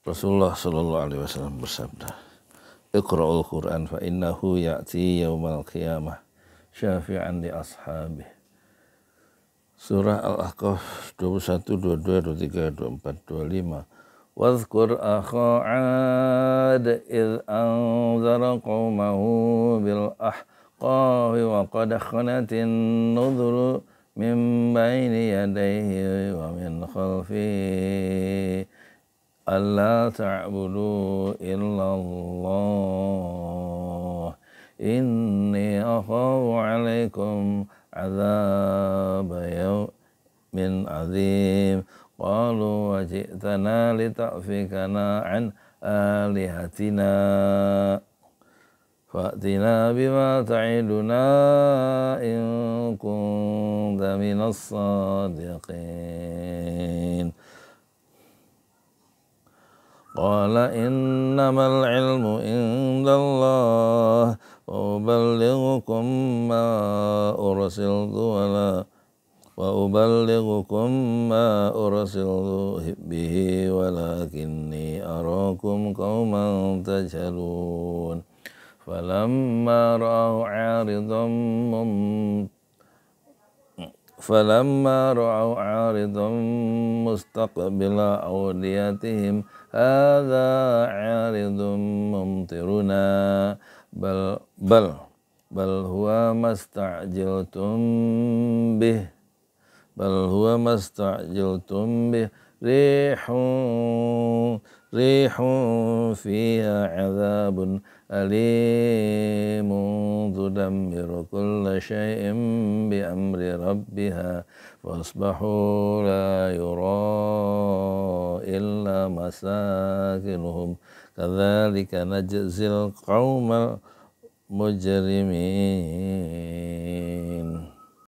Rasulullah Shallallahu Alaihi Wasallam bersabda, "Iqra'ul Quran fa innahu ya'ti yaumal qiyamah syafi'an li ashabi Surah Al-Ahqaf 21, 22, 23, 24, 25. واذكر أخا bil bil أنذر قومه بالأحقاف وقد خلت min bayni yadayhi wa min khalfihi ألا تعبدوا إلا الله إني أخاف عليكم عذاب يوم عظيم قالوا وجئتنا لتأفكنا عن آلهتنا فأتنا بما تعدنا إن كنت من الصادقين قال إنما العلم عند الله وأبلغكم ما أرسلت ولا وأبلغكم ما أرسلت به ولكني أراكم قوما تجهلون فلما رأوا عارضا فلما رأوا عارضا مستقبل أوديتهم هذا عارض ممطرنا بل بل بل هو ما استعجلتم به بل هو ما استعجلتم به ريح ريح فيها عذاب أليم تدمر كل شيء بأمر ربها فأصبحوا لا يرى إلا مساكنهم كذلك نجزي القوم المجرمين